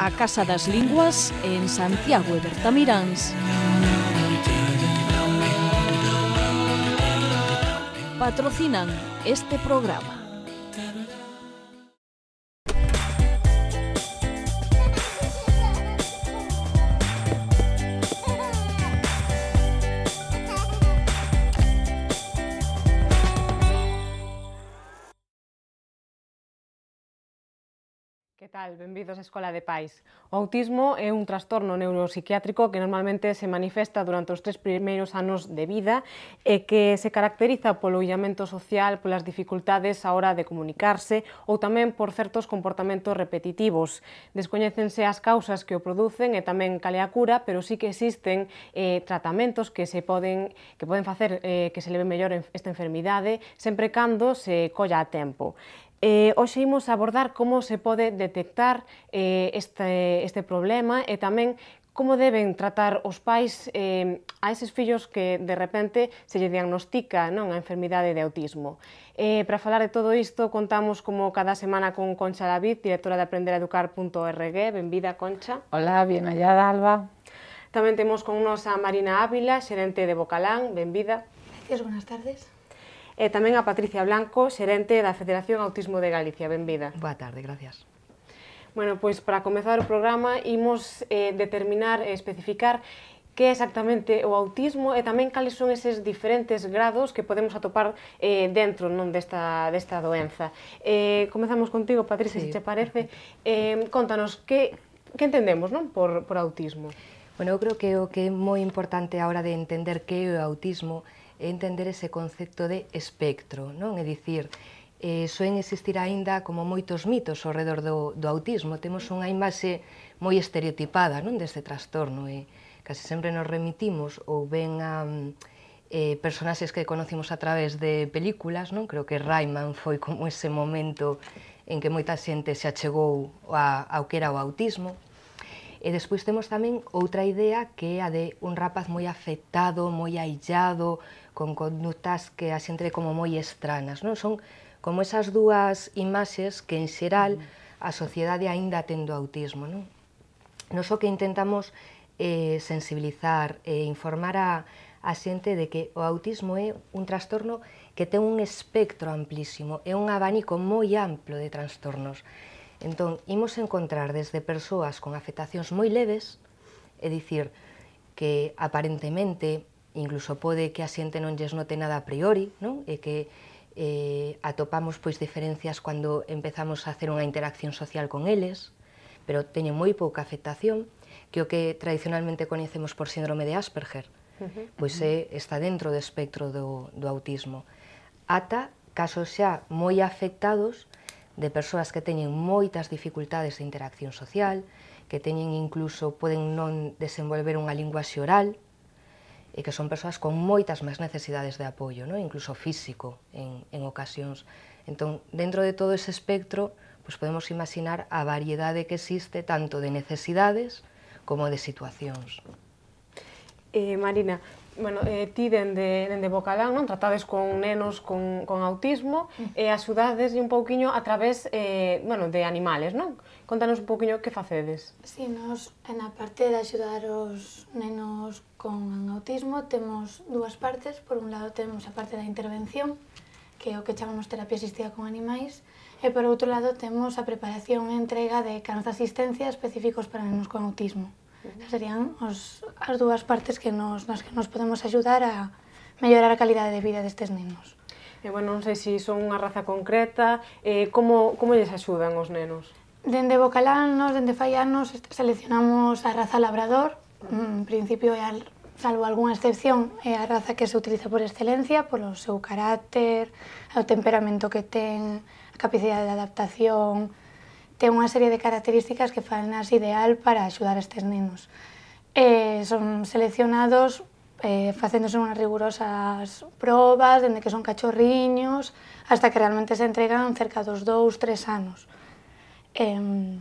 a Casa das Linguas en Santiago e Bertamiráns. Patrocinan este programa. tal? Benvidos á Escola de Pais. O autismo é un trastorno neuropsiquiátrico que normalmente se manifesta durante os tres primeiros anos de vida e que se caracteriza polo illamento social, polas dificultades á hora de comunicarse ou tamén por certos comportamentos repetitivos. Descoñécense as causas que o producen e tamén cale a cura, pero sí que existen eh, tratamentos que se poden que poden facer eh, que se leve mellor esta enfermidade sempre cando se colla a tempo. Eh, hoxe imos abordar como se pode detectar eh, este, este problema e tamén como deben tratar os pais eh, a eses fillos que de repente se lle diagnostica non a enfermidade de autismo. Eh, para falar de todo isto, contamos como cada semana con Concha David, directora de aprenderaeducar.org. Benvida, Concha. Hola, bien hallada, Alba. Tamén temos con nos a Marina Ávila, xerente de Bocalán. Benvida. Gracias, buenas tardes e tamén a Patricia Blanco, xerente da Federación Autismo de Galicia. Benvida. Boa tarde, gracias. Bueno, pois para comezar o programa imos eh, determinar e especificar que é exactamente o autismo e tamén cales son eses diferentes grados que podemos atopar eh, dentro non desta, desta doenza. Eh, comezamos contigo, Patricia, sí. se te parece. Eh, contanos, que, que entendemos non por, por autismo? Bueno, eu creo que o que é moi importante a hora de entender que é o autismo é é entender ese concepto de espectro, non? É dicir, eh, soen existir aínda como moitos mitos ao redor do, do autismo. Temos unha imaxe moi estereotipada non deste trastorno e case sempre nos remitimos ou ven a eh, personaxes que conocimos a través de películas, non? Creo que Rayman foi como ese momento en que moita xente se achegou a, ao que era o autismo. E despois temos tamén outra idea que é a de un rapaz moi afectado, moi aillado, con conductas que as entre como moi estranas, non? Son como esas dúas imaxes que en xeral mm. a sociedade aínda tendo autismo, non? Non o que intentamos eh, sensibilizar e eh, informar a, a xente de que o autismo é un trastorno que ten un espectro amplísimo, é un abanico moi amplo de trastornos. Entón, imos encontrar desde persoas con afectacións moi leves, é dicir, que aparentemente incluso pode que a xente non lles note nada a priori, non? e que eh, atopamos pois diferencias cando empezamos a hacer unha interacción social con eles, pero teñen moi pouca afectación, que o que tradicionalmente coñecemos por síndrome de Asperger, uh -huh. pois é, está dentro do espectro do, do autismo, ata casos xa moi afectados de persoas que teñen moitas dificultades de interacción social, que teñen incluso, poden non desenvolver unha linguaxe oral, e que son persoas con moitas máis necesidades de apoio, no? incluso físico, en, en ocasións. Entón, dentro de todo ese espectro, pues podemos imaginar a variedade que existe tanto de necesidades como de situacións. Eh, Marina, bueno, eh, ti dende, dende Bocalán, non? Tratades con nenos con, con autismo e eh, axudades un pouquiño a través eh, bueno, de animales, non? Contanos un pouquiño que facedes. Si, sí, nos, a parte de axudar os nenos con autismo, temos dúas partes. Por un lado, temos a parte da intervención, que é o que chamamos terapia asistida con animais, e por outro lado, temos a preparación e entrega de de asistencia específicos para nenos con autismo. Serían os, as dúas partes que nos, nas que nos podemos axudar a mellorar a calidade de vida destes nenos. E, eh, bueno, non sei se si son unha raza concreta, eh, como, como lles axudan os nenos? Dende Bocalanos, dende Faianos, seleccionamos a raza labrador, en principio é al, salvo algunha excepción, é a raza que se utiliza por excelencia, polo seu carácter, o temperamento que ten, a capacidade de adaptación, Tiene una serie de características que fan ideal para ayudar a estos niños. Eh, son seleccionados eh, unas rigurosas probas, desde que son cachorriños, hasta que realmente se entregan cerca dos tres años. Eh, em,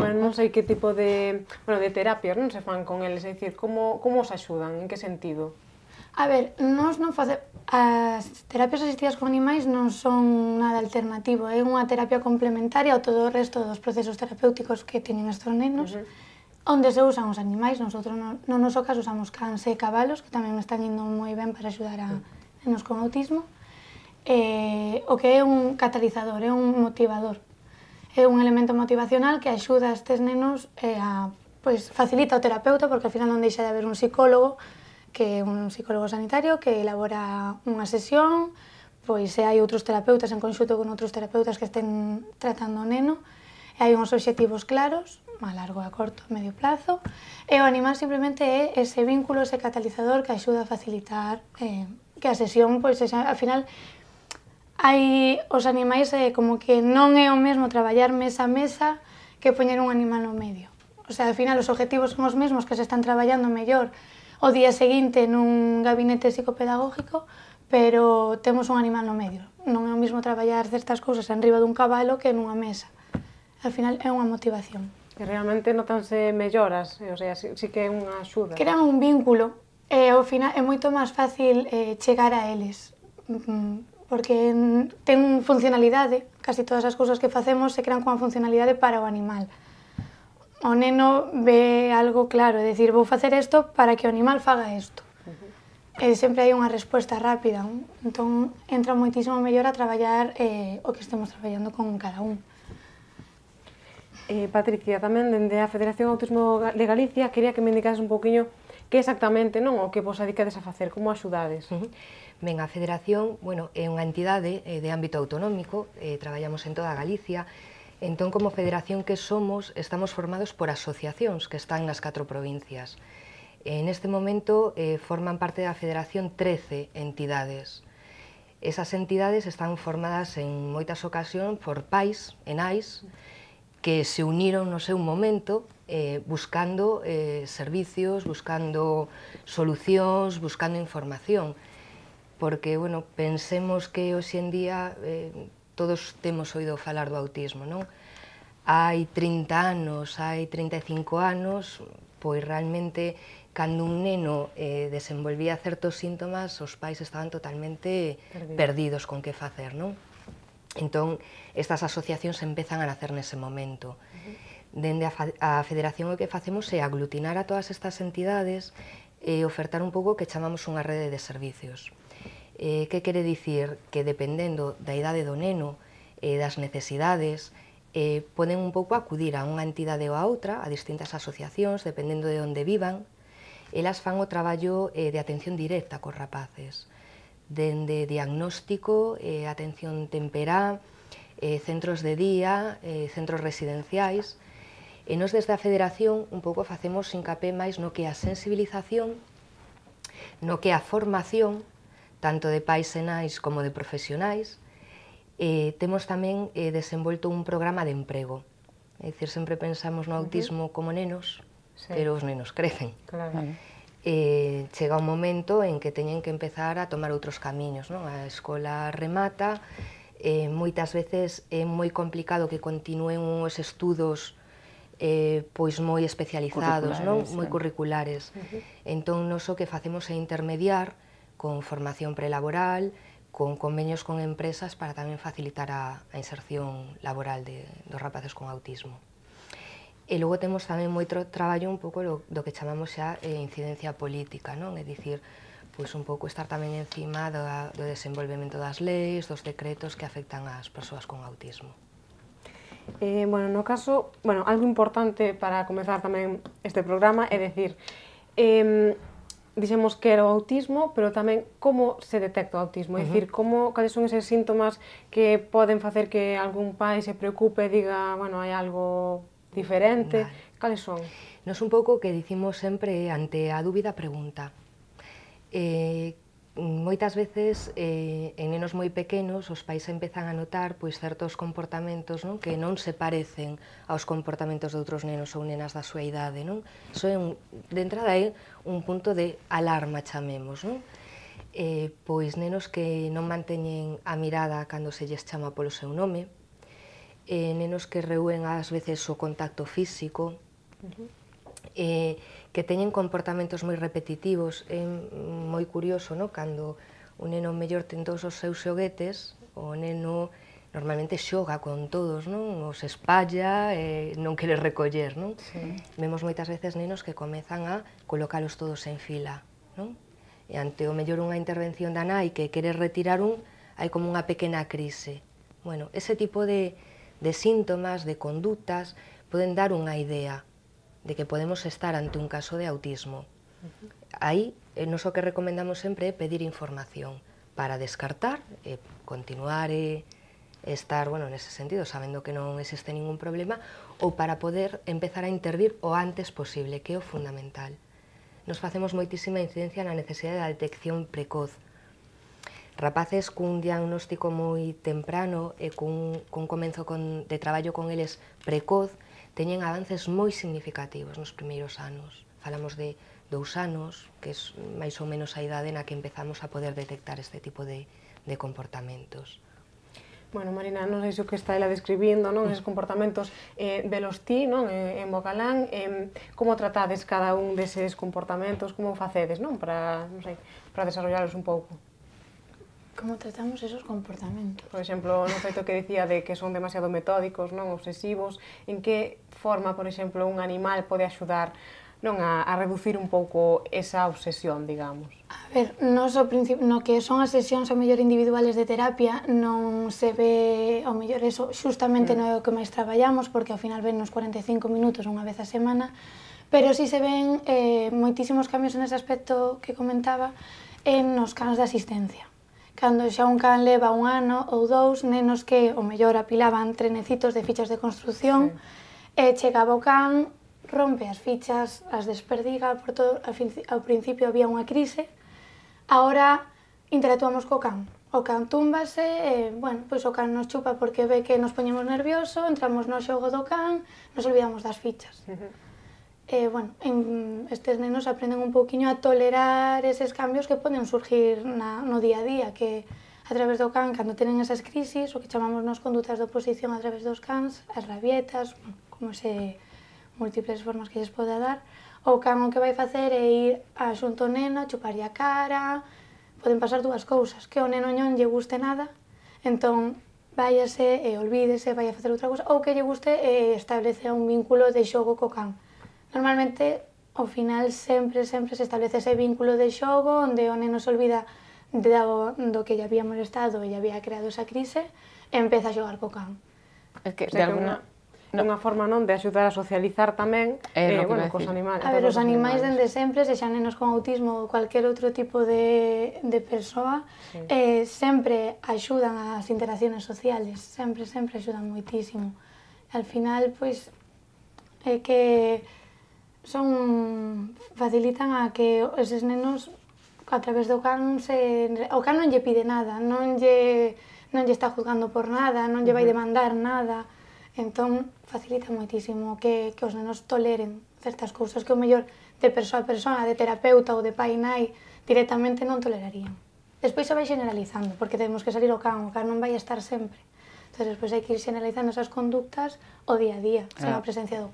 Bueno, non tipo de, bueno, de terapias se van con él, es decir, cómo os ayudan, en qué sentido? A ver, nós non face... As terapias asistidas con animais non son nada alternativo, é unha terapia complementaria ao todo o resto dos procesos terapéuticos que teñen estes nenos, uh -huh. onde se usan os animais, nosotros no, no noso caso usamos cans e cabalos, que tamén están indo moi ben para axudar a nenos con autismo, eh, o que é un catalizador, é un motivador, é un elemento motivacional que axuda a estes nenos eh, a pois, facilita o terapeuta, porque ao final non deixa de haber un psicólogo, que é un psicólogo sanitario que elabora unha sesión, pois se hai outros terapeutas en conxunto con outros terapeutas que estén tratando o neno, e hai uns obxectivos claros, a largo, a corto, a medio plazo, e o animal simplemente é ese vínculo, ese catalizador que axuda a facilitar eh, que a sesión, pois, xa, ao final, hai os animais eh, como que non é o mesmo traballar mesa a mesa que poñer un animal no medio. O sea, ao final os objetivos son os mesmos que se están traballando mellor o día seguinte nun gabinete psicopedagógico, pero temos un animal no medio. Non é o mesmo traballar certas cousas en riba dun cabalo que nunha mesa. Al final é unha motivación. E realmente notanse melloras, o sea, si, si que é unha axuda. Crean un vínculo, e ao final é moito máis fácil eh, chegar a eles, mm, porque ten funcionalidade, casi todas as cousas que facemos se crean con funcionalidade para o animal o neno ve algo claro, é dicir, vou facer isto para que o animal faga isto. Uh eh, -huh. E sempre hai unha resposta rápida, entón entra moitísimo mellor a traballar eh, o que estemos traballando con cada un. Eh, Patricia, tamén dende a Federación Autismo de Galicia quería que me indicases un poquinho que exactamente non o que vos adicades a facer, como axudades. Uh -huh. Ben, a Federación, bueno, é unha entidade eh, de ámbito autonómico, eh, traballamos en toda Galicia, Entonces, como federación que somos, estamos formados por asociaciones que están en las cuatro provincias. En este momento eh, forman parte de la federación 13 entidades. Esas entidades están formadas en muchas ocasiones por pais, enais, que se unieron, no sé, un momento eh, buscando eh, servicios, buscando soluciones, buscando información. Porque, bueno, pensemos que hoy en día todos temos oído falar do autismo, non? Hai 30 anos, hai 35 anos, pois realmente cando un neno eh, desenvolvía certos síntomas, os pais estaban totalmente Perdido. perdidos con que facer, non? Entón, estas asociacións empezan a nacer nese momento. Uh -huh dende a, a federación o que facemos é aglutinar a todas estas entidades e ofertar un pouco que chamamos unha rede de servicios. Eh, que quere dicir que dependendo da idade do neno e eh, das necesidades, eh, poden un pouco acudir a unha entidade ou a outra, a distintas asociacións, dependendo de onde vivan, elas fan o traballo eh, de atención directa cos rapaces, dende diagnóstico, eh, atención temperá, eh, centros de día, eh, centros residenciais, e nos desde a Federación un pouco facemos capé máis no que a sensibilización, no que a formación tanto de pais e nais como de profesionais, eh, temos tamén eh, desenvolto un programa de emprego. É dicir, sempre pensamos no autismo uh -huh. como nenos, sí. pero os nenos crecen. Claro. Eh, chega un momento en que teñen que empezar a tomar outros camiños, non? A escola remata, eh, moitas veces é moi complicado que continúen os estudos eh, pois moi especializados, non? moi eh. curriculares. Uh -huh. Entón, non so que facemos é intermediar con formación prelaboral, con convenios con empresas para tamén facilitar a, a inserción laboral de, dos rapaces con autismo. E logo temos tamén moito traballo un pouco do, do que chamamos xa eh, incidencia política, non? É dicir, pois un pouco estar tamén encima do, do desenvolvemento das leis, dos decretos que afectan ás persoas con autismo. Eh, bueno, no caso, bueno, algo importante para comezar tamén este programa é decir, eh, dixemos que era o autismo, pero tamén como se detecta o autismo, uh -huh. é dicir, como, cales son eses síntomas que poden facer que algún pai se preocupe e diga, bueno, hai algo diferente, vale. cales son? Nos un pouco que dicimos sempre ante a dúbida pregunta. Eh, moitas veces eh, en nenos moi pequenos os pais empezan a notar pois certos comportamentos non? que non se parecen aos comportamentos de outros nenos ou nenas da súa idade. Non? Iso é un, de entrada é un punto de alarma, chamemos. Non? Eh, pois nenos que non manteñen a mirada cando se lles chama polo seu nome, eh, nenos que reúen ás veces o contacto físico, uh -huh. eh, que teñen comportamentos moi repetitivos. É moi curioso, no? cando un neno mellor ten todos os seus xoguetes, o neno normalmente xoga con todos, non? Os espalla, e non quere recoller, non? Sí. Vemos moitas veces nenos que comezan a colocalos todos en fila, non? E ante o mellor unha intervención da nai que quere retirar un, hai como unha pequena crise. Bueno, ese tipo de, de síntomas, de condutas, poden dar unha idea de que podemos estar ante un caso de autismo. Aí, eh, nos o que recomendamos sempre é pedir información para descartar, e eh, continuar e eh, estar, bueno, nese sentido, sabendo que non existe ningún problema, ou para poder empezar a intervir o antes posible, que é o fundamental. Nos facemos moitísima incidencia na necesidade da detección precoz, rapaces cun diagnóstico moi temprano e cun, cun comenzo con, de traballo con eles precoz, teñen avances moi significativos nos primeiros anos. Falamos de dous anos, que é máis ou menos a idade na que empezamos a poder detectar este tipo de, de comportamentos. Bueno, Marina, non sei se o que está ela describindo, non? Eses comportamentos eh, velos ti, non? Eh, en Bocalán, eh, como tratades cada un deses comportamentos, como facedes, non? Para, non sei, para desarrollalos un pouco. Como tratamos esos comportamentos? Por exemplo, no feito que dicía de que son demasiado metódicos, non obsesivos, en que forma, por exemplo, un animal pode axudar non a, a reducir un pouco esa obsesión, digamos? A ver, no, so no que son as sesións ao mellor individuales de terapia non se ve ao mellor eso xustamente mm. no é o que máis traballamos porque ao final ven nos 45 minutos unha vez a semana pero si sí se ven eh, moitísimos cambios ese aspecto que comentaba en nos canos de asistencia. Cando xa un can leva un ano ou dous, nenos que o mellor apilaban trenecitos de fichas de construcción, sí. e chegaba o can, rompe as fichas, as desperdiga, por todo, ao principio había unha crise, agora interactuamos co can. O can túmbase, e, bueno, pois o can nos chupa porque ve que nos poñemos nervioso, entramos no xogo do can, nos olvidamos das fichas. Uh -huh eh, bueno, en, estes nenos aprenden un pouquiño a tolerar eses cambios que poden surgir na, no día a día, que a través do can, cando tenen esas crisis, o que chamamos nos condutas de oposición a través dos cans, as rabietas, como se múltiples formas que lles pode dar, o can o que vai facer é ir a xunto o neno, chuparía a cara, poden pasar dúas cousas, que o neno non lle guste nada, entón váyase e olvídese, vai a facer outra cousa, ou que lle guste e establece un vínculo de xogo co can. Normalmente, ao final, sempre, sempre se establece ese vínculo de xogo onde o neno se olvida de do, do que lle había molestado e había creado esa crise e empeza a xogar co can. É que, de alguna... No. Unha forma non de axudar a socializar tamén eh, eh, bueno, cos animais. A ver, os animais, dende sempre, se xa nenos con autismo ou cualquier outro tipo de, de persoa, sí. eh, sempre axudan as interacciones sociales, sempre, sempre axudan moitísimo. Al final, pois, é que son facilitan a que eses nenos a través do can se o can non lle pide nada, non lle non lle está juzgando por nada, non lle vai demandar nada. Entón facilita moitísimo que que os nenos toleren certas cousas que o mellor de persoa a persoa, de terapeuta ou de pai nai directamente non tolerarían. Despois se vai generalizando, porque temos que salir o can, o can non vai estar sempre. Entonces después hay que irse analizando esas conductas o día a día, ah. la presencia de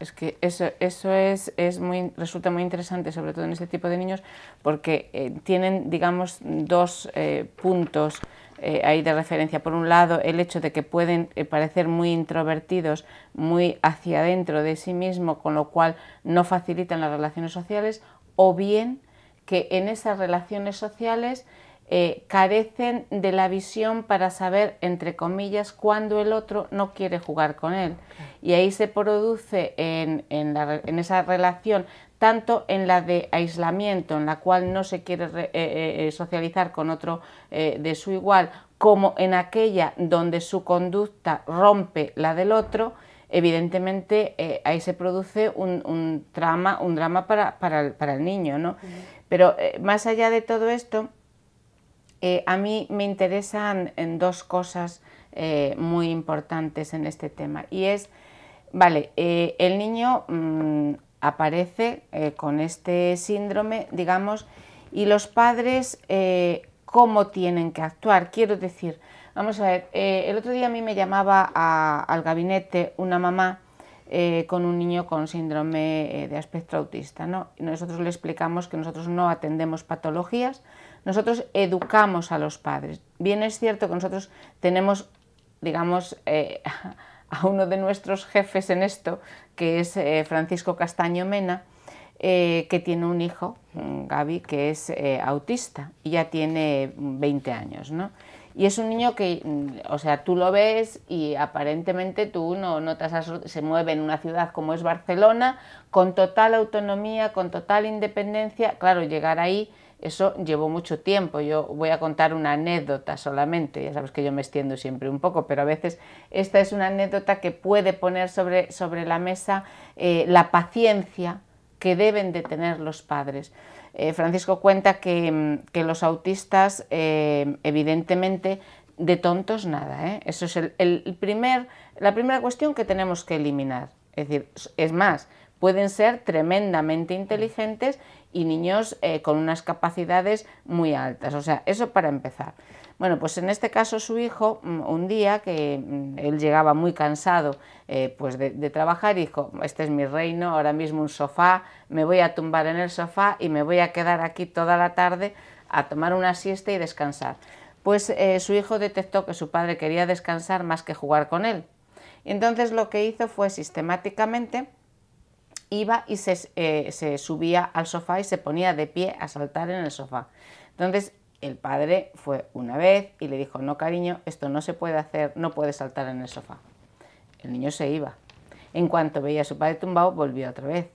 Es que eso, eso es, es muy, resulta muy interesante, sobre todo en este tipo de niños, porque eh, tienen, digamos, dos eh, puntos eh, ahí de referencia. Por un lado, el hecho de que pueden parecer muy introvertidos, muy hacia adentro de sí mismo, con lo cual no facilitan las relaciones sociales, o bien que en esas relaciones sociales eh, carecen de la visión para saber, entre comillas, cuándo el otro no quiere jugar con él. Y ahí se produce en, esa relación, tanto en la de aislamiento, en la cual no se quiere eh, eh, socializar con otro de su igual, como en aquella donde su conducta rompe la del otro, evidentemente ahí se produce un, drama, un drama para, el, niño. ¿no? Pero más allá de todo esto, eh, a mí me interesan en dos cosas eh, muy importantes en este tema y es, vale, eh, el niño mm, aparece con este síndrome, digamos, y los padres cómo tienen que actuar. Quiero decir, vamos a ver, el otro día a mí me llamaba al gabinete una mamá con un niño con síndrome de espectro autista. ¿no? Nosotros le explicamos que nosotros no atendemos patologías, nosotros educamos a los padres. Bien es cierto que nosotros tenemos, digamos, eh, a uno de nuestros jefes en esto, que es eh, Francisco Castaño Mena, eh, que tiene un hijo, Gaby, que es autista y ya tiene 20 años, ¿no? Y es un niño que, mm, o sea, tú lo ves y aparentemente tú no notas, se mueve en una ciudad como es Barcelona, con total autonomía, con total independencia. Claro, llegar ahí eso llevó mucho tiempo. Yo voy a contar una anécdota solamente. Ya sabes que yo me extiendo siempre un poco, pero a veces esta es una anécdota que puede poner sobre, la mesa eh, la paciencia que deben de tener los padres. Eh, Francisco cuenta que, mm, los autistas, eh, evidentemente, de tontos nada. Eso es la primera cuestión que tenemos que eliminar. Es decir, es más, pueden ser tremendamente inteligentes y niños eh, con unas capacidades muy altas. O sea, eso para empezar. Bueno, pues en este caso su hijo, mm, un día que mm, él llegaba muy cansado eh, pues de, trabajar, dijo, este es mi reino, ahora mismo un sofá, me voy a tumbar en el sofá y me voy a quedar aquí toda la tarde a tomar una siesta y descansar. Pues eh, su hijo detectó que su padre quería descansar más que jugar con él. Entonces lo que hizo fue sistemáticamente iba y eh, se, subía al sofá y se ponía de pie a saltar en el sofá. Entonces el padre fue una vez y le dijo, no cariño, esto no se puede hacer, no puede saltar en el sofá. El niño se iba. En cuanto veía a su padre tumbado, volvió otra vez.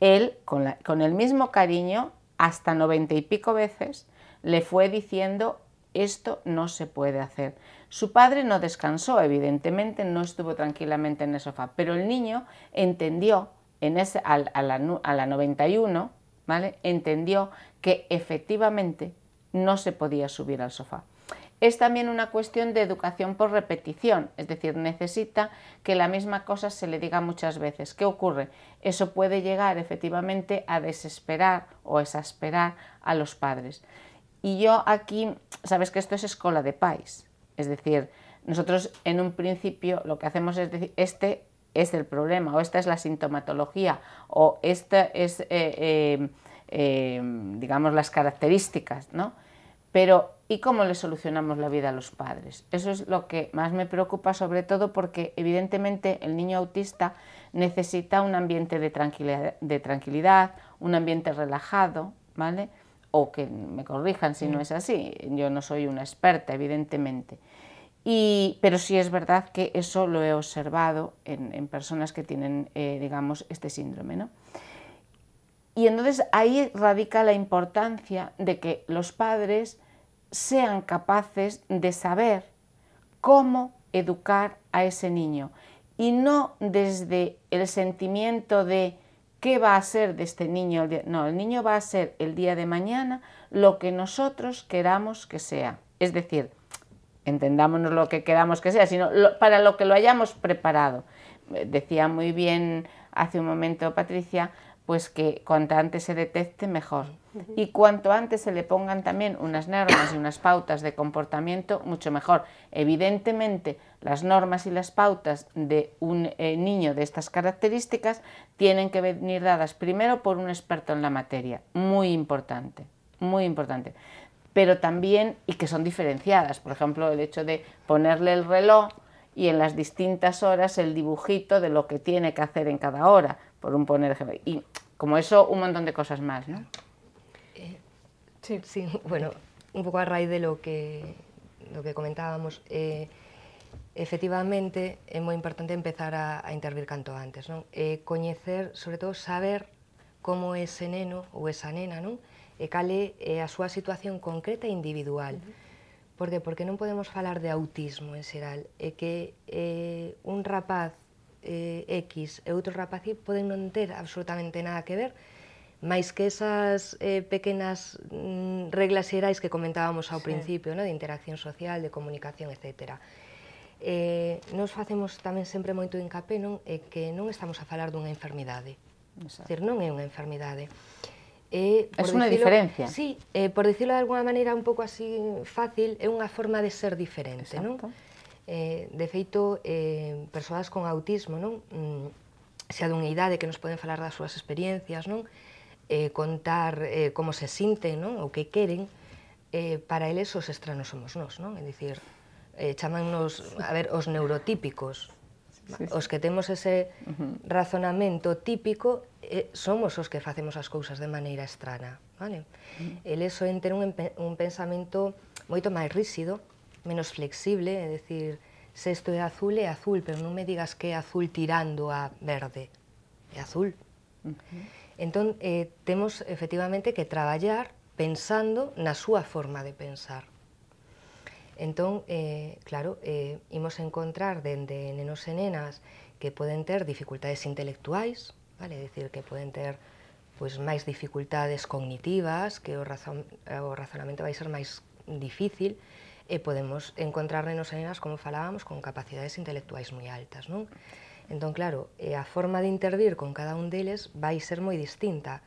Él, con, con el mismo cariño, hasta noventa y pico veces, le fue diciendo, esto no se puede hacer. Su padre no descansó, evidentemente, no estuvo tranquilamente en el sofá, pero el niño entendió ese, a, la, 91, ¿vale? entendió que efectivamente no se podía subir al sofá. Es también una cuestión de educación por repetición, es decir, necesita que la misma cosa se le diga muchas veces. ¿Qué ocurre? Eso puede llegar efectivamente a desesperar o exasperar a los padres. Y yo aquí, sabes que esto es escuela de país, es decir, nosotros en un principio lo que hacemos es decir, este es el problema o esta es la sintomatología o esta es, eh, eh, eh, digamos, las características, ¿no? Pero ¿y cómo le solucionamos la vida a los padres? Eso es lo que más me preocupa, sobre todo porque evidentemente el niño autista necesita un ambiente de tranquilidad, de tranquilidad un ambiente relajado, ¿vale? O que me corrijan si no es así, yo no soy una experta, evidentemente pero sí es verdad que eso lo he observado en, personas que tienen, eh, digamos, este síndrome. ¿no? Y entonces ahí radica la importancia de que los padres sean capaces de saber cómo educar a ese niño y no desde el sentimiento de qué va a ser de este niño. No, el niño va a ser el día de mañana lo que nosotros queramos que sea. Es decir, entendámonos lo que queramos que sea, sino para lo que lo hayamos preparado. Eh, decía muy bien hace un momento Patricia, pues que cuanto antes se detecte, mejor. Y cuanto antes se le pongan también unas normas y unas pautas de comportamiento, mucho mejor. Evidentemente, las normas y las pautas de un eh, niño de estas características tienen que venir dadas primero por un experto en la materia. Muy importante, muy importante pero también y que son diferenciadas. Por ejemplo, el hecho de ponerle el reloj y en las distintas horas el dibujito de lo que tiene que hacer en cada hora, por un poner ejemplo. Y como eso, un montón de cosas más, ¿no? Eh, sí, sí, bueno, un poco a raíz de lo que, lo que comentábamos, eh, efectivamente es muy importante empezar a, intervir canto antes, ¿no? Eh, sobre todo saber es ese neno o esa nena, ¿no? e cale é a súa situación concreta e individual. Uh -huh. Por que? Porque non podemos falar de autismo en xeral, é que eh, un rapaz eh, X e outro rapaz Y poden non ter absolutamente nada que ver, máis que esas eh, pequenas mm, reglas xerais que comentábamos ao sí. principio, no? de interacción social, de comunicación, etc. Eh, nos facemos tamén sempre moito hincapé non? É que non estamos a falar dunha enfermidade. Exacto. Dizer, non é unha enfermidade é... Por es unha diferencia. Sí, eh, por decirlo de alguna maneira un pouco así fácil, é unha forma de ser diferente, non? Eh, de feito, eh, persoas con autismo, non? Mm, xa dunha idade que nos poden falar das súas experiencias, non? Eh, contar eh, como se sinten, non? O que queren, eh, para eles os estranos somos nós, non? É dicir, eh, chamannos, a ver, os neurotípicos, sí, sí. os que temos ese uh -huh. razonamento típico eh, somos os que facemos as cousas de maneira estrana, vale? Mm. Eles soen ter un, un pensamento moito máis ríxido, menos flexible, é dicir, se isto é azul, é azul, pero non me digas que é azul tirando a verde, é azul. Entón, eh, temos efectivamente que traballar pensando na súa forma de pensar. Entón, eh, claro, eh, imos encontrar dende nenos e nenas que poden ter dificultades intelectuais, vale? Decir que poden ter pois máis dificultades cognitivas, que o, razón, o razonamento vai ser máis difícil, e eh, podemos encontrar nenos e nenas, como falábamos, con capacidades intelectuais moi altas, non? Entón, claro, eh, a forma de intervir con cada un deles vai ser moi distinta.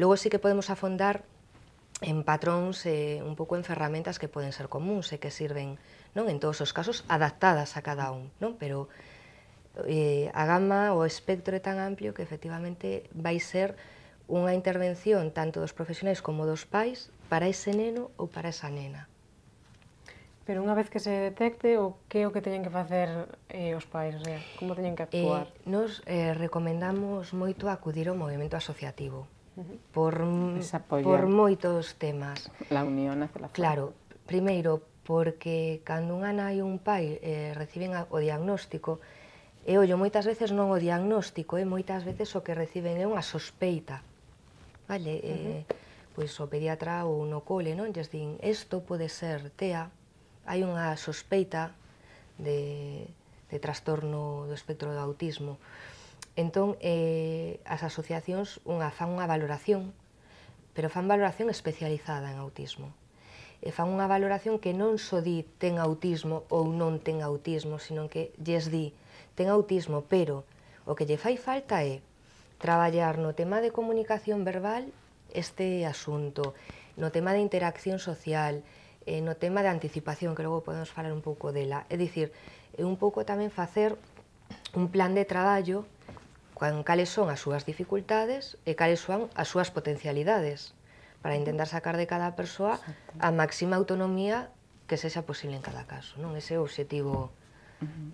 Logo sí que podemos afondar en patróns eh, un pouco en ferramentas que poden ser comuns e eh, que sirven non en todos os casos adaptadas a cada un, non? pero eh, a gama o espectro é tan amplio que efectivamente vai ser unha intervención tanto dos profesionais como dos pais para ese neno ou para esa nena. Pero unha vez que se detecte, o que é o que teñen que facer eh, os pais? O sea, como teñen que actuar? Eh, nos eh, recomendamos moito acudir ao movimento asociativo uh -huh. por, por moitos temas. La unión hace la Claro, primeiro, porque cando unha nai e un pai eh, reciben o diagnóstico, E ollo, moitas veces non o diagnóstico, eh? moitas veces o que reciben é unha sospeita. Vale, uh -huh. eh, pois o pediatra ou no cole, non? Lles din, isto pode ser TEA, hai unha sospeita de, de trastorno do espectro do autismo. Entón, eh, as asociacións unha, fan unha valoración, pero fan valoración especializada en autismo. E fan unha valoración que non só di ten autismo ou non ten autismo, sino que lles di ten autismo, pero o que lle fai falta é traballar no tema de comunicación verbal este asunto, no tema de interacción social, eh, no tema de anticipación, que logo podemos falar un pouco dela. É dicir, é un pouco tamén facer un plan de traballo con cales son as súas dificultades e cales son as súas potencialidades para intentar sacar de cada persoa a máxima autonomía que sexa posible en cada caso. Non Ese é o obxectivo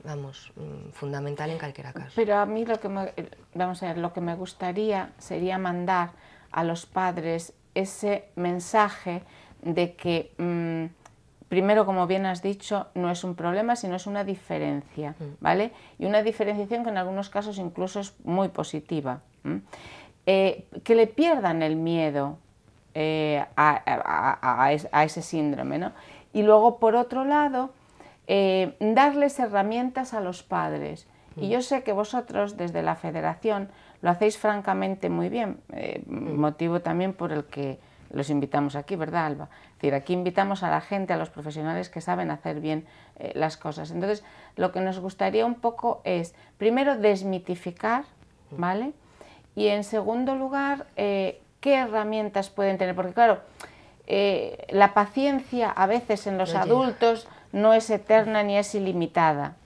vamos, mm, fundamental en cualquier caso. Pero a mí lo que me, vamos a ver, lo que me gustaría sería mandar a los padres ese mensaje de que mm, primero, como bien has dicho, no es un problema, sino es una diferencia, mm. ¿vale? Y una diferenciación que en algunos casos incluso es muy positiva. Eh, que le pierdan el miedo eh, a, a, ese síndrome, ¿no? Y luego, por otro lado, eh, darles herramientas a los padres. Y mm. yo sé que vosotros desde la federación lo hacéis francamente muy bien, eh, mm. motivo también por el que los invitamos aquí, ¿verdad, Alba? Es decir, aquí invitamos a la gente, a los profesionales que saben hacer bien eh, las cosas. Entonces, lo que nos gustaría un poco es, primero, desmitificar, mm. ¿vale? Y en segundo lugar, ¿qué herramientas pueden tener? Porque claro, la paciencia a veces en los adultos no es eterna ni es ilimitada.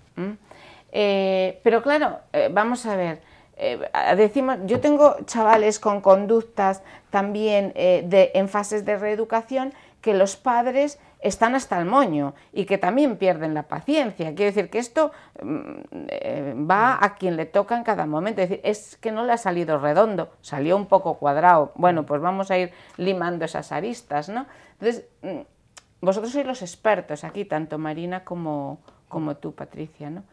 Eh, pero claro, eh, vamos a ver, eh, decimos, yo tengo chavales con conductas también de, en fases de reeducación que los padres están hasta el moño y que también pierden la paciencia. Quiero decir que esto mm, va a quien le toca en cada momento. Es es que no le ha salido redondo, salió un poco cuadrado. Bueno, pues vamos a ir limando esas aristas, ¿no? Entonces, mm, vosotros sois los expertos aquí, tanto Marina como, como tú, Patricia, ¿no?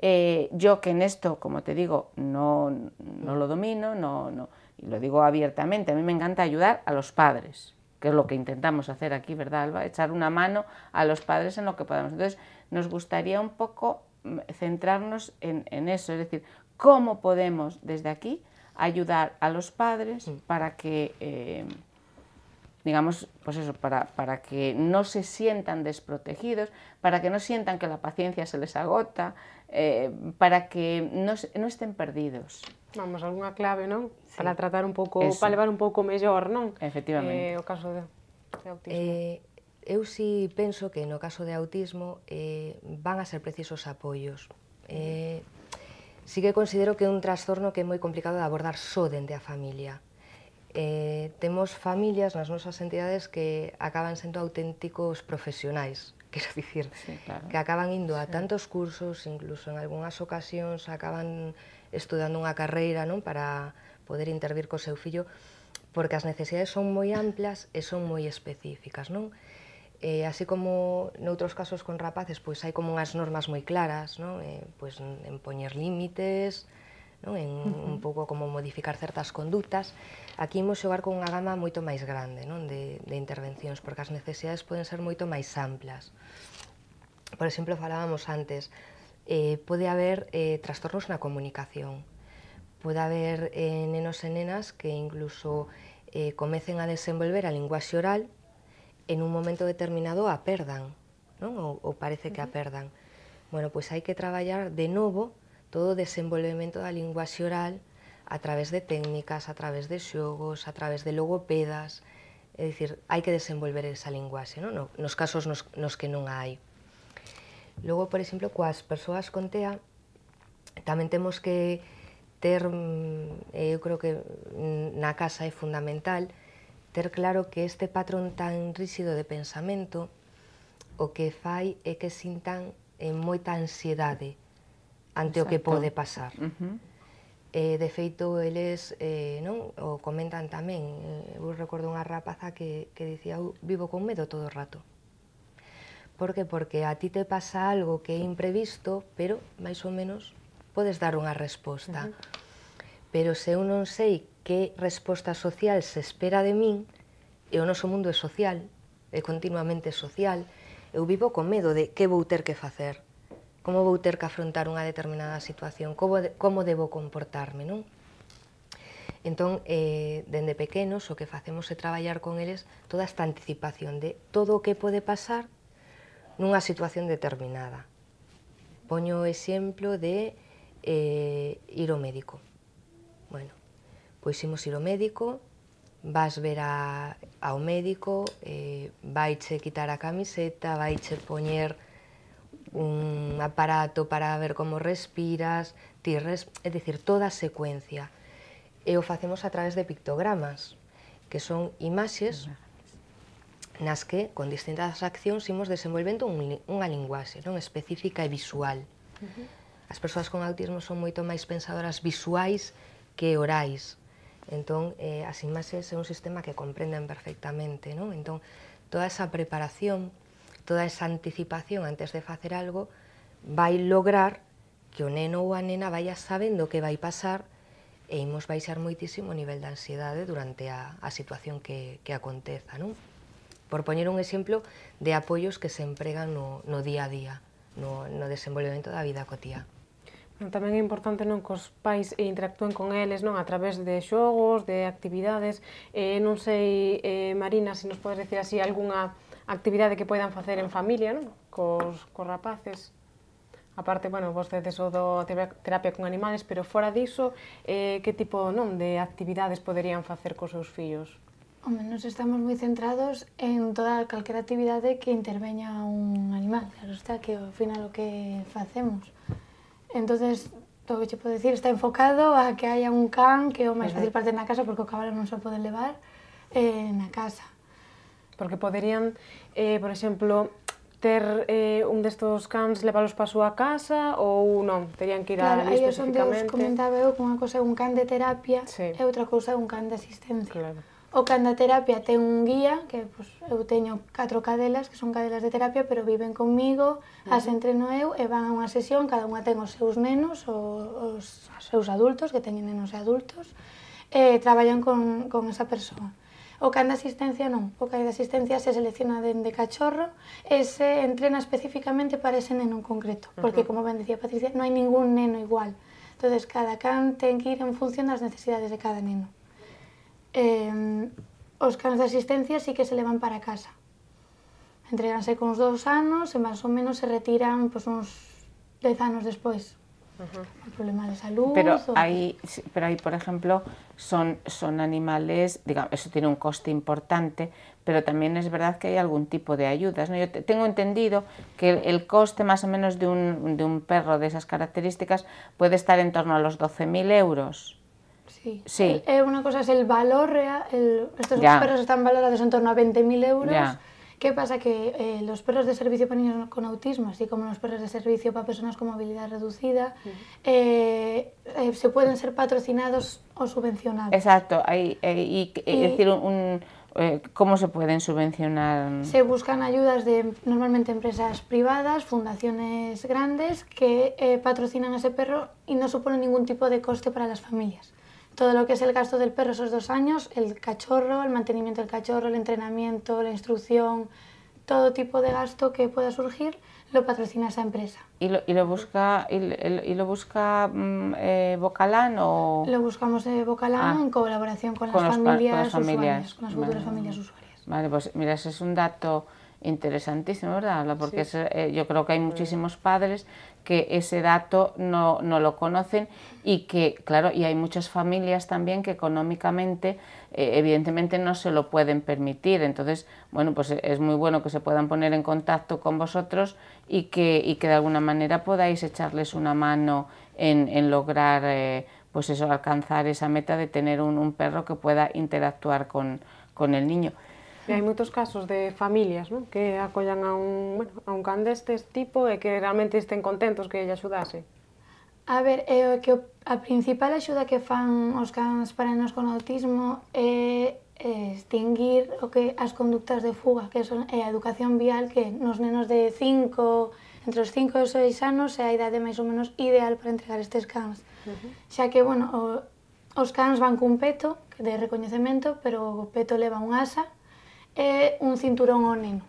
Eh, yo que en esto, como te digo, no, no lo domino, no, no, y lo digo abiertamente, a mí me encanta ayudar a los padres, que es lo que intentamos hacer aquí, ¿verdad, Alba? Echar una mano a los padres en lo que podamos. Entonces, nos gustaría un poco mm, centrarnos en, eso, es decir, cómo podemos desde aquí ayudar a los padres mm. para que... Eh, digamos, pues eso, para, para, que no se sientan desprotegidos, para que no sientan que la paciencia se les agota, eh, para que no, no, estén perdidos. Vamos, alguna clave, non? Sí. Para tratar un pouco, eso. para levar un pouco mellor, non? Efectivamente. Eh, o caso de, de autismo. Eh, eu si penso que no caso de autismo eh, van a ser precisos apoios. Eh, sí que considero que é un trastorno que é moi complicado de abordar só dende a familia eh, temos familias nas nosas entidades que acaban sendo auténticos profesionais, quero dicir, sí, claro. que acaban indo a sí. tantos cursos, incluso en algunhas ocasións acaban estudando unha carreira non para poder intervir co seu fillo, porque as necesidades son moi amplas e son moi específicas, non? Eh, así como noutros casos con rapaces, pois hai como unhas normas moi claras, non? Eh, pois en poñer límites, non? en uh -huh. un pouco como modificar certas conductas. Aquí imos xogar con unha gama moito máis grande non? De, de intervencións, porque as necesidades poden ser moito máis amplas. Por exemplo, falábamos antes, eh, pode haber eh, trastornos na comunicación, pode haber eh, nenos e nenas que incluso eh, comecen a desenvolver a linguaxe oral en un momento determinado a perdan, non? Ou, ou parece que a perdan. Bueno, pois pues hai que traballar de novo todo o desenvolvemento da linguaxe oral a través de técnicas, a través de xogos, a través de logopedas, é dicir, hai que desenvolver esa linguaxe, non? nos casos nos, nos que non hai. Logo, por exemplo, coas persoas con TEA, tamén temos que ter, mm, eu creo que na casa é fundamental, ter claro que este patrón tan rígido de pensamento o que fai é que sintan en eh, moita ansiedade, ante Exacto. o que pode pasar. Uh -huh. Eh, de feito, eles eh, non o comentan tamén. Eh, eu recordo unha rapaza que, que dicía vivo con medo todo o rato. Por que? Porque a ti te pasa algo que é imprevisto, pero, máis ou menos, podes dar unha resposta. Uh -huh. Pero se eu non sei que resposta social se espera de min, e o noso mundo é social, é continuamente social, eu vivo con medo de que vou ter que facer, como vou ter que afrontar unha determinada situación, como, de, como debo comportarme, non? Entón, eh, dende pequenos, o que facemos é traballar con eles toda esta anticipación de todo o que pode pasar nunha situación determinada. Poño o exemplo de eh, ir ao médico. Bueno, pois imos ir ao médico, vas ver a, ao médico, eh, vaiche quitar a camiseta, vaiche poñer un aparato para ver como respiras, tires, é dicir, toda a secuencia. E o facemos a través de pictogramas, que son imaxes nas que, con distintas accións, imos desenvolvendo un, unha linguaxe non específica e visual. As persoas con autismo son moito máis pensadoras visuais que orais. Entón, eh, as imaxes é un sistema que comprenden perfectamente. Non? Entón, toda esa preparación toda esa anticipación antes de facer algo vai lograr que o neno ou a nena vaya sabendo que vai pasar e imos baixar moitísimo o nivel de ansiedade durante a, a situación que, que aconteza. Non? Por poñer un exemplo de apoios que se empregan no, no día a día, no, no desenvolvemento da vida cotía. Tamén é importante non que os pais interactúen con eles non a través de xogos, de actividades. Eh, non sei, eh, Marina, se nos podes decir así algunha actividade que poidan facer en familia, non? Cos, cos rapaces. Aparte, bueno, vos tedes o do terapia con animales, pero fora diso, eh, que tipo non de actividades poderían facer cos seus fillos? Home, nos estamos moi centrados en toda calquera actividade que interveña un animal, claro está, que ao final o que facemos. entonces todo o que che podo dicir está enfocado a que haya un can que é o máis fácil parte na casa porque o cabalo non se pode levar eh, na casa. Porque poderían, eh, por exemplo, ter eh, un destos cans leválos para a súa casa ou non, terían que ir claro, a ali especificamente. Claro, aí comentaba eu que unha cousa é un can de terapia sí. e outra cousa é un can de asistencia. Claro. O can da terapia ten un guía, que pues, eu teño catro cadelas, que son cadelas de terapia, pero viven comigo, uh -huh. as entreno eu e van a unha sesión, cada unha ten os seus nenos, os, os seus adultos, que teñen nenos e adultos, e traballan con, con esa persoa. O can de asistencia non. O can de asistencia se selecciona dende cachorro e se entrena especificamente para ese neno en concreto. Porque, como ben decía Patricia, non hai ningún neno igual. entonces cada can ten que ir en función das necesidades de cada neno. Eh, os cans de asistencia sí que se levan para casa. Entreganse con os dous anos e máis ou menos se retiran pois, uns dez anos despois, de salud. Pero ahí, pero por ejemplo, son, son animales, digamos, eso tiene un coste importante, pero también es verdad que hay algún tipo de ayudas. ¿no? Yo tengo entendido que el, coste más o menos de un, de un, perro de esas características puede estar en torno a los 12.000 euros. Sí. sí. Eh, una cosa es el valor real, estos perros están valorados en torno a 20.000 euros. ¿Qué pasa? Que eh, los perros de servicio para niños con autismo, así como los perros de servicio para personas con movilidad reducida, eh, eh, se pueden ser patrocinados o subvencionados. Exacto, hay, decir, un, ¿cómo se pueden subvencionar? Se buscan ayudas de normalmente empresas privadas, fundaciones grandes, que patrocinan a ese perro y no suponen ningún tipo de coste para las familias todo lo que es el gasto del perro esos dos años, el cachorro, el mantenimiento del cachorro, el entrenamiento, la instrucción, todo tipo de gasto que pueda surgir, lo patrocina esa empresa. ¿Y lo, y lo busca, y, lo busca mm, eh, Bocalán o...? Lo buscamos de eh, Bocalán ah. en colaboración con, las, familias, futuras familias usuarias. Vale, pues mira, ese es un dato interesantísimo, ¿verdad? Porque eh, yo creo que hay muchísimos padres que ese dato no, no, lo conocen y que, claro, y hay muchas familias también que económicamente, eh, evidentemente, no se lo pueden permitir. Entonces, bueno, pues e, es muy bueno que se puedan poner en contacto con vosotros y que, y que de alguna manera podáis echarles una mano en, lograr, eh, pues eso, alcanzar esa meta de tener un, un perro que pueda interactuar con, con el niño. E hai moitos casos de familias non? que acollan a un, bueno, a un can destes tipo e que realmente estén contentos que lle axudase. A ver, é o que a principal axuda que fan os cans para nos con autismo é, extinguir o que as conductas de fuga, que son é a educación vial que nos nenos de 5, entre os 5 e os 6 anos é a idade máis ou menos ideal para entregar estes cans. Uh -huh. Xa que, bueno, o, os cans van cun peto de recoñecemento, pero o peto leva un asa, un cinturón o neno.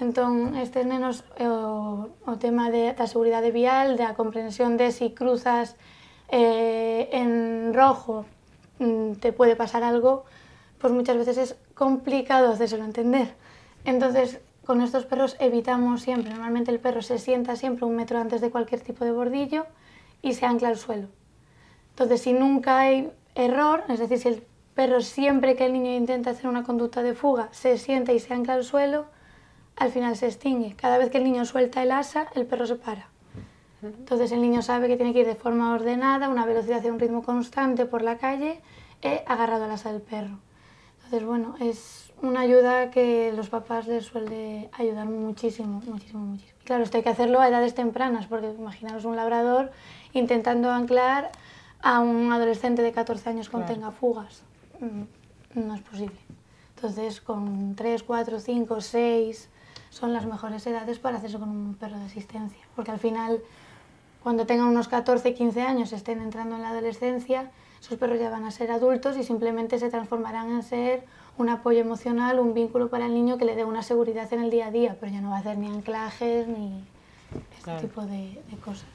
Entonces, este nenos, o, tema de, seguridad seguridad vial, de la comprensión de si cruzas eh, en rojo mm, te puede pasar algo, pues muchas veces es complicado hacérselo entender. Entonces, con estos perros evitamos siempre, normalmente el perro se sienta siempre un metro antes de cualquier tipo de bordillo y se ancla al suelo. Entonces, si nunca hay error, es decir, si el pero siempre que el niño intenta hacer una conducta de fuga, se sienta y se ancla al suelo, al final se extingue. Cada vez que el niño suelta el asa, el perro se para. Entonces el niño sabe que tiene que ir de forma ordenada, una velocidad y un ritmo constante por la calle, agarrado al asa del perro. Entonces, bueno, es una ayuda que los papás les suele ayudar muchísimo, muchísimo, muchísimo. claro, esto hay que hacerlo a edades tempranas, porque imaginaos un labrador intentando anclar a un adolescente de 14 años con tenga fugas. Mm, no es posible. Entonces, con 3, 4, 5, 6 son las mejores edades para hacerse con un perro de asistencia. Porque al final, cuando tengan unos 14, 15 años, estén entrando en la adolescencia, esos perros ya van a ser adultos y simplemente se transformarán en ser un apoyo emocional, un vínculo para el niño que le dé una seguridad en el día a día, pero ya no va a hacer ni anclajes ni este tipo de cosas.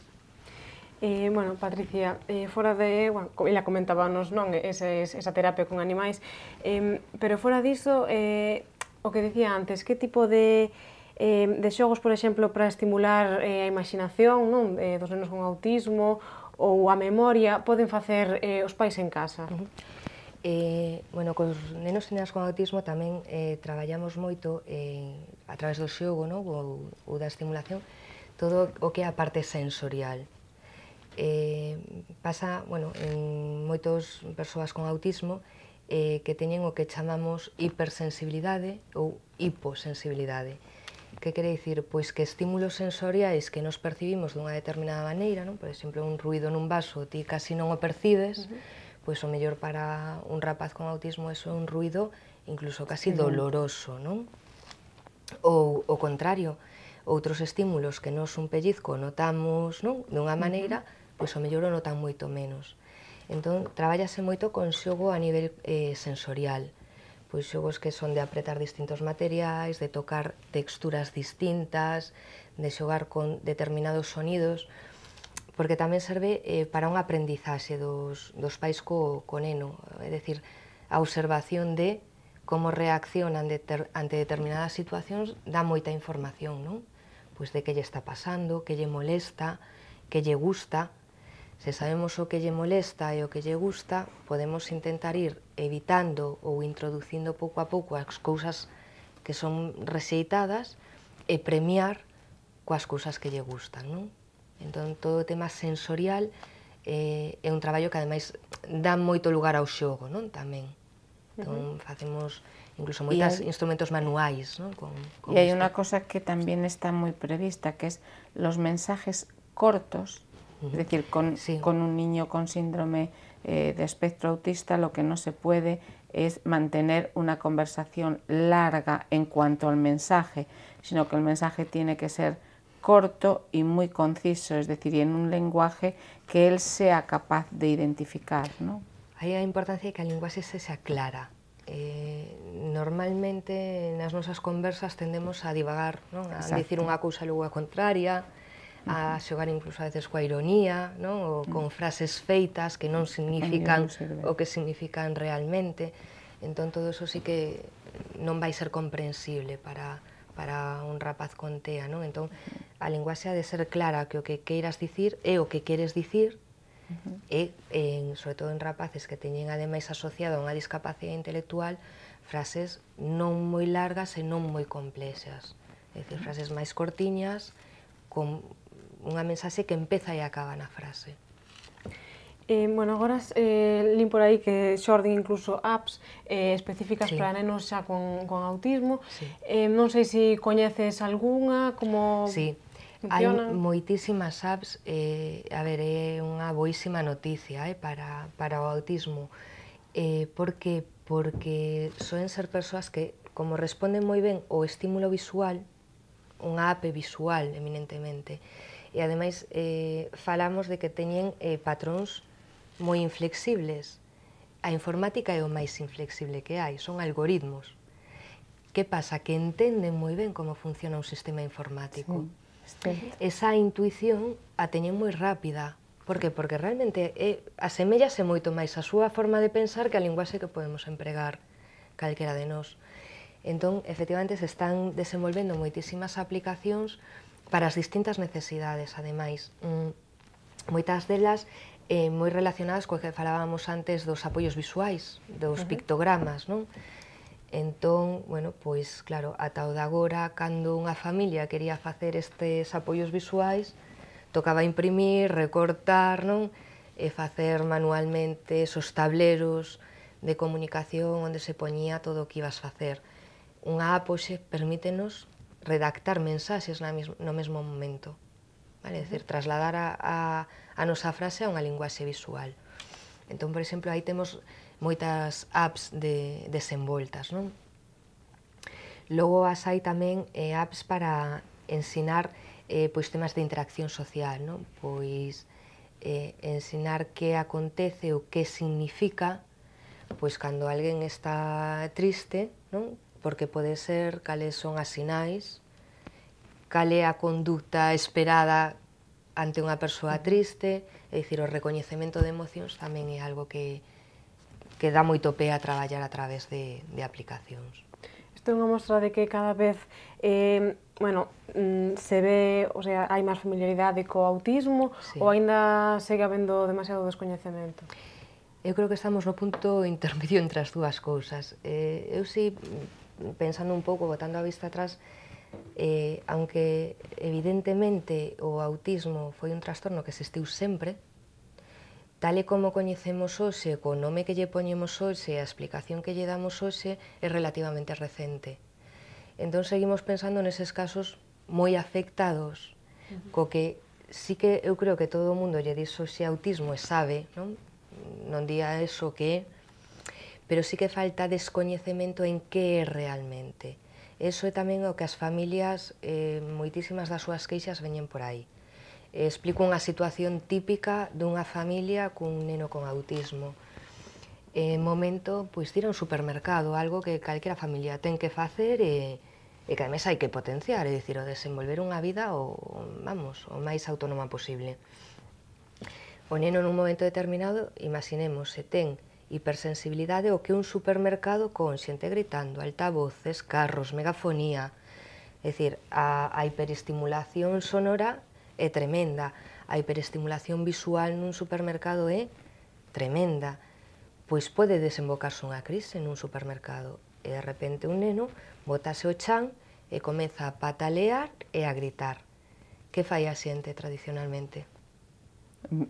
Eh, bueno, Patricia, eh, fora de, bueno, ela comentábanos non ese, esa terapia con animais, eh, pero fora diso, eh, o que dicía antes, que tipo de eh, de xogos, por exemplo, para estimular eh, a imaginación non? Eh, dos nenos con autismo ou a memoria poden facer eh, os pais en casa? Uh -huh. Eh, bueno, cos nenos e nenas con autismo tamén eh, traballamos moito eh, a través do xogo non, ou, ou da estimulación todo o que é a parte sensorial eh, pasa bueno, en moitos persoas con autismo eh, que teñen o que chamamos hipersensibilidade ou hiposensibilidade. Que quere dicir? Pois que estímulos sensoriais que nos percibimos dunha determinada maneira, non? por exemplo, un ruido nun vaso, ti casi non o percibes, uh -huh. pois o mellor para un rapaz con autismo é un ruido incluso casi sí. doloroso, non? Ou o contrario, outros estímulos que nos un pellizco notamos non? dunha maneira, uh -huh pois o mellor o notan moito menos. Entón, traballase moito con xogo a nivel eh, sensorial, pois xogos que son de apretar distintos materiais, de tocar texturas distintas, de xogar con determinados sonidos, porque tamén serve eh, para un aprendizaxe dos, dos pais co, co neno, é dicir, a observación de como reaccionan ter, ante determinadas situacións dá moita información, non? Pois de que lle está pasando, que lle molesta, que lle gusta, Se sabemos o que lle molesta e o que lle gusta, podemos intentar ir evitando ou introducindo pouco a pouco as cousas que son rexeitadas e premiar coas cousas que lle gustan, non? Entón, todo o tema sensorial eh, é un traballo que, ademais, dá moito lugar ao xogo, non? Tamén. Entón, uh -huh. facemos incluso moitas hay... instrumentos manuais, non? Con, con e hai unha cosa que tamén está moi prevista, que é los mensajes cortos Es decir, con, un niño con síndrome eh, de espectro autista lo que no se puede es mantener una conversación larga en cuanto al mensaje, sino que el mensaje tiene que ser corto y muy conciso, es decir, en un lenguaje que él sea capaz de identificar. ¿no? Hay la importancia de que el lenguaje se sea clara. Eh, normalmente las nuestras conversas tendemos a divagar, a decir una cosa e luego a contraria, a xogar incluso a veces coa ironía, non? ou con mm. frases feitas que non significan o que significan realmente. Entón, todo eso sí que non vai ser comprensible para, para un rapaz con TEA, non? Entón, a linguaxe ha de ser clara que o que queiras dicir é o que queres dicir, e, en, sobre todo en rapaces que teñen ademais asociado a unha discapacidade intelectual, frases non moi largas e non moi complexas. É dicir, frases máis cortiñas, con unha mensaxe que empeza e acaba na frase. Eh, bueno, agora eh, lin por aí que xorden incluso apps eh, específicas sí. para nenos xa con, con autismo. Sí. Eh, non sei se si coñeces algunha, como... Sí, hai moitísimas apps, eh, a ver, é unha boísima noticia eh, para, para o autismo. Eh, porque Porque soen ser persoas que, como responden moi ben o estímulo visual, unha app visual, eminentemente, e ademais eh, falamos de que teñen eh, patróns moi inflexibles. A informática é o máis inflexible que hai, son algoritmos. Que pasa? Que entenden moi ben como funciona un sistema informático. Sí, Esa intuición a teñen moi rápida. Por que? Porque realmente é, eh, asemellase moito máis a súa forma de pensar que a linguaxe que podemos empregar calquera de nós. Entón, efectivamente, se están desenvolvendo moitísimas aplicacións para as distintas necesidades, ademais. Mm, moitas delas eh, moi relacionadas coa que falábamos antes dos apoios visuais, dos uh -huh. pictogramas, non? Entón, bueno, pois claro, ata o de agora, cando unha familia quería facer estes apoios visuais, tocaba imprimir, recortar, non? E facer manualmente esos tableros de comunicación onde se poñía todo o que ibas facer. Unha app permítenos redactar mensaxes na mismo, no mesmo momento. Vale? É dicir, trasladar a, a, a nosa frase a unha linguaxe visual. Entón, por exemplo, aí temos moitas apps de desenvoltas, non? Logo as hai tamén eh, apps para ensinar eh, pois temas de interacción social, non? Pois eh, ensinar que acontece o que significa pois cando alguén está triste, non? porque pode ser cales son as sinais, cal é a conducta esperada ante unha persoa triste, é dicir, o recoñecemento de emocións tamén é algo que, que dá moito pé a traballar a través de, de aplicacións. Isto é unha mostra de que cada vez eh, bueno, mm, se ve, o sea, hai máis familiaridade co autismo sí. ou aínda segue habendo demasiado descoñecemento? Eu creo que estamos no punto intermedio entre as dúas cousas. Eh, eu si pensando un pouco, botando a vista atrás, eh, aunque evidentemente o autismo foi un trastorno que existiu sempre, tal e como coñecemos hoxe, co nome que lle poñemos hoxe, a explicación que lle damos hoxe, é relativamente recente. Entón, seguimos pensando neses casos moi afectados, uh -huh. co que sí que eu creo que todo o mundo lle dixo xe autismo e sabe, non? Non día eso que é, pero sí que falta descoñecemento en que é realmente. Eso é tamén o que as familias, eh, moitísimas das súas queixas veñen por aí. Eh, explico unha situación típica dunha familia cun neno con autismo. En momento, pois, tira un supermercado, algo que calquera familia ten que facer e, e que ademais hai que potenciar, é dicir, o desenvolver unha vida o, vamos, o máis autónoma posible. O neno nun momento determinado, imaginemos, se ten hipersensibilidade o que un supermercado con xente gritando, altavoces, carros, megafonía. É dicir, a, a hiperestimulación sonora é tremenda, a hiperestimulación visual nun supermercado é tremenda. Pois pode desembocarse unha crise nun supermercado e de repente un neno botase o chan e comeza a patalear e a gritar. Que fai a xente tradicionalmente?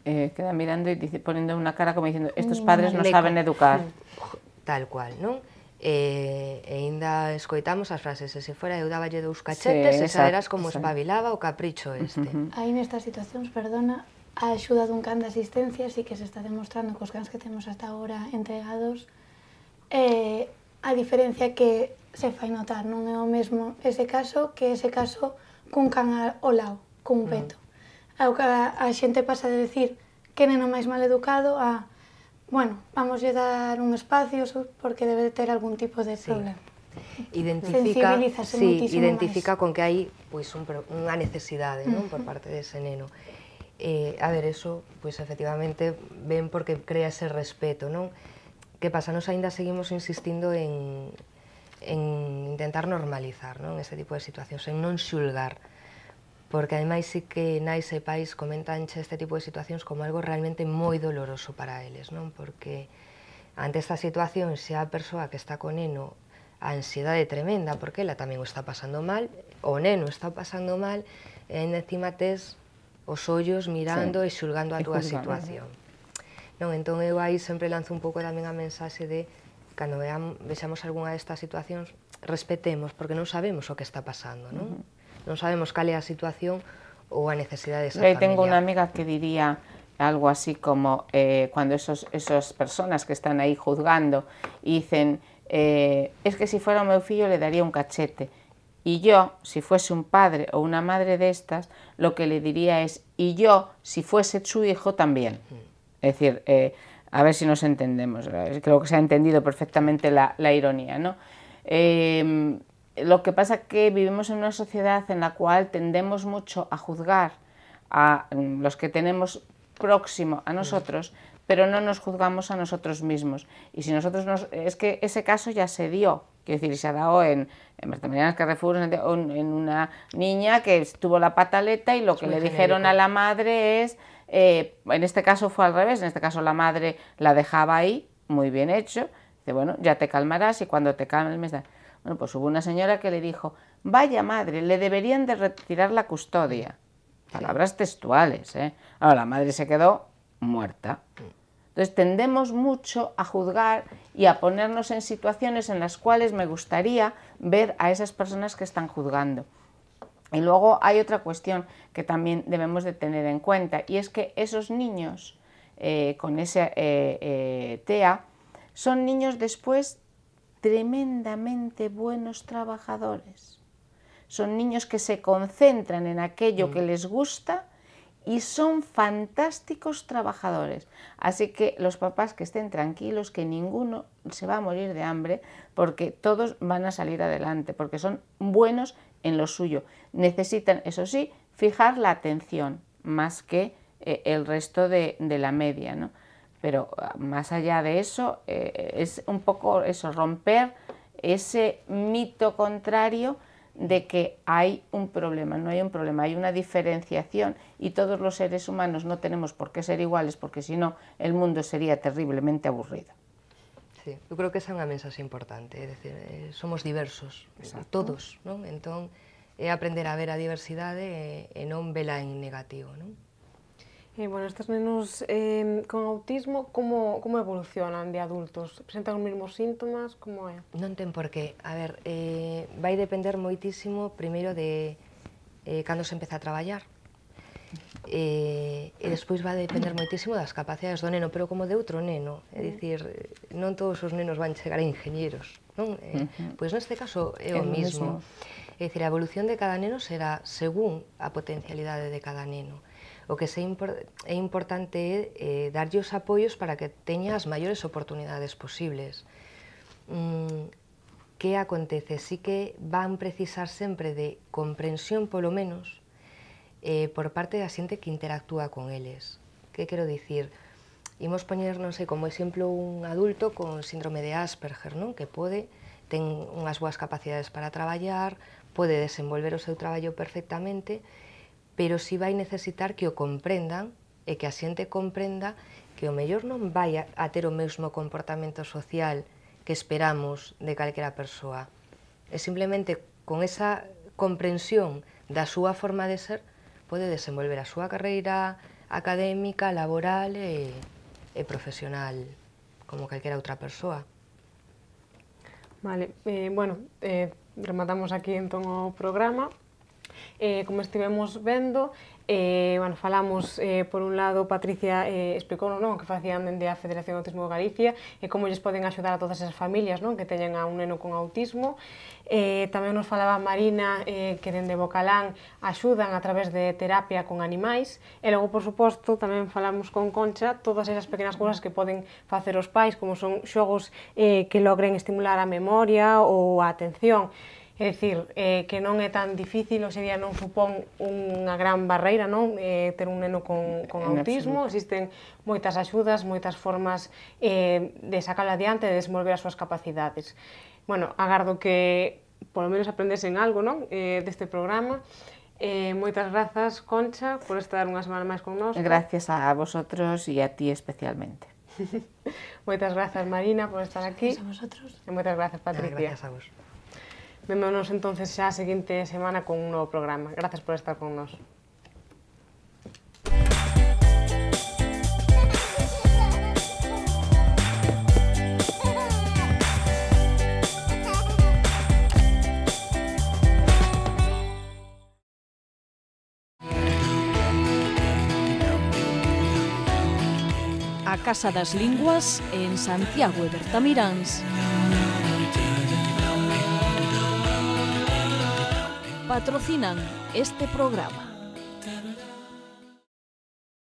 eh, queda mirando e dice, ponendo unha cara como dicendo estos mm, padres non saben educar. Mm, tal cual, non? E, eh, ainda escoitamos as frases se fora eu daballe dous cachetes sí, exacto, e saberás como exacto. espabilaba o capricho este. Uh -huh. Aí nestas situacións, perdona, a axuda dun can de asistencia sí que se está demostrando cos cans que temos hasta agora entregados eh, a diferencia que se fai notar, non é o mesmo ese caso que ese caso cun can ao lado, cun mm. peto. Uh -huh é o que a, a xente pasa de decir que neno máis mal educado a, bueno, vamos a dar un espacio porque debe ter algún tipo de problema. Sí. Identifica, sí, identifica máis. con que hai pois, un, unha necesidade non? Uh -huh. por parte dese neno. Eh, a ver, eso, pois efectivamente, ven porque crea ese respeto, non? Que pasa, nos aínda seguimos insistindo en, en intentar normalizar non? ese tipo de situacións, en non xulgar. Uh porque ademais sí que nais e pais xa este tipo de situacións como algo realmente moi doloroso para eles, non? Porque ante esta situación, se a persoa que está con neno a ansiedade tremenda, porque ela tamén o está pasando mal, o neno está pasando mal, e ainda encima tes os ollos mirando sí. e xulgando a túa situación. Non, entón eu aí sempre lanzo un pouco tamén a mensaxe de cando veamos, vexamos algunha destas situacións, respetemos, porque non sabemos o que está pasando, non? Uh -huh. No sabemos cuál es la situación o la necesidad de familia. Tengo una amiga que diría algo así como eh, cuando esos, esas personas que están ahí juzgando dicen, eh, es que si fuera meu meufillo le daría un cachete. Y yo, si fuese un padre o una madre de estas, lo que le diría es, y yo, si fuese su hijo, también. Mm. Es decir, eh, a ver si nos entendemos. Creo que se ha entendido perfectamente la, ironía, ¿no? Lo que pasa es que vivimos en una sociedad en la cual tendemos mucho a juzgar a los que tenemos próximo a mm. nosotros, pero no nos juzgamos a nosotros mismos. Y si nosotros nos... Es que ese caso ya se dio, quiero decir, se ha dado en, en que Carrefour, en, una niña que tuvo la pataleta y lo que le dijeron a la madre es, eh, en este caso fue al revés, en este caso la madre la dejaba ahí, muy bien hecho, dice, bueno, ya te calmarás y cuando te calmes... Bueno, pues hubo una señora que le dijo, vaya madre, le deberían de retirar la custodia. Palabras textuales, ¿eh? Ahora la madre se quedó muerta. Entonces tendemos mucho a juzgar y a ponernos en situaciones en las cuales me gustaría ver a esas personas que están juzgando. Y luego hay otra cuestión que también debemos de tener en cuenta y es que esos niños eh, con ese eh, eh, TEA son niños después tremendamente buenos trabajadores. Son niños que se concentran en aquello mm. que les gusta y son fantásticos trabajadores. Así que los papás que estén tranquilos, que ninguno se va a morir de hambre, porque todos van a salir adelante, porque son buenos en lo suyo. Necesitan, eso sí, fijar la atención más que eh, el resto de, de la media. ¿no? Pero ah, más allá de eso, eh, es un poco eso, romper ese mito contrario de que hay un problema, no hay un problema, hay una diferenciación y todos los seres humanos no tenemos por qué ser iguales porque si no el mundo sería terriblemente aburrido. Sí, yo creo que esa es una mensaje importante, es decir, eh, somos diversos, eh, todos, ¿no? Entonces, aprender a ver a diversidad en un vela en negativo, ¿no? Eh, bueno, estes nenos eh, con autismo, como, como evolucionan de adultos? Presentan os mesmos síntomas? Como é? Non ten por qué. A ver, eh, vai depender moitísimo primeiro de eh, cando se empeza a traballar. Eh, e despois vai depender moitísimo das capacidades do neno, pero como de outro neno. É dicir, eh, non todos os nenos van chegar a ingenieros. Non? Eh, pois neste caso é o mismo. mismo. É dicir, a evolución de cada neno será según a potencialidade de cada neno. O que se impor é importante é eh, darlle os apoios para que teña as maiores oportunidades posibles. Mm, que acontece? Sí que van precisar sempre de comprensión, polo menos, eh, por parte da xente que interactúa con eles. Que quero dicir? Imos poñer, non sei, como exemplo un adulto con síndrome de Asperger, non? Que pode, ten unhas boas capacidades para traballar, pode desenvolver o seu traballo perfectamente, pero si vai necesitar que o comprendan e que a xente comprenda que o mellor non vai a ter o mesmo comportamento social que esperamos de calquera persoa. E simplemente con esa comprensión da súa forma de ser pode desenvolver a súa carreira académica, laboral e, e profesional como calquera outra persoa. Vale, eh, bueno, eh, rematamos aquí entón o programa eh, como estivemos vendo, Eh, bueno, falamos, eh, por un lado, Patricia eh, explicou non, que facían dende a Federación de Autismo de Galicia e como lles poden axudar a todas esas familias non, que teñen a un neno con autismo. Eh, tamén nos falaba Marina eh, que dende Bocalán axudan a través de terapia con animais e logo, por suposto, tamén falamos con Concha todas esas pequenas cousas que poden facer os pais, como son xogos eh, que logren estimular a memoria ou a atención. Es decir, eh, que no es tan difícil, o sería non supón una gran barrera ¿no? Eh, un neno con, autismo, existen muchas ayudas, muchas formas eh, de sacarla adiante, de desenvolver sus capacidades. Bueno, agardo que por lo menos aprendesen algo, ¿no? Eh, deste programa. Eh, muchas gracias, Concha, por estar una semana más con nosotros. Gracias a vosotros y a ti especialmente. Muchas gracias, Marina, por estar aquí. Gracias a vosotros. E muchas gracias, grazas, Patricia. Gracias a vos. Vemos entonces ya la siguiente semana con un nuevo programa. Gracias por estar con nosotros. A Casa das Linguas en Santiago de Bertamiráns. patrocinan este programa.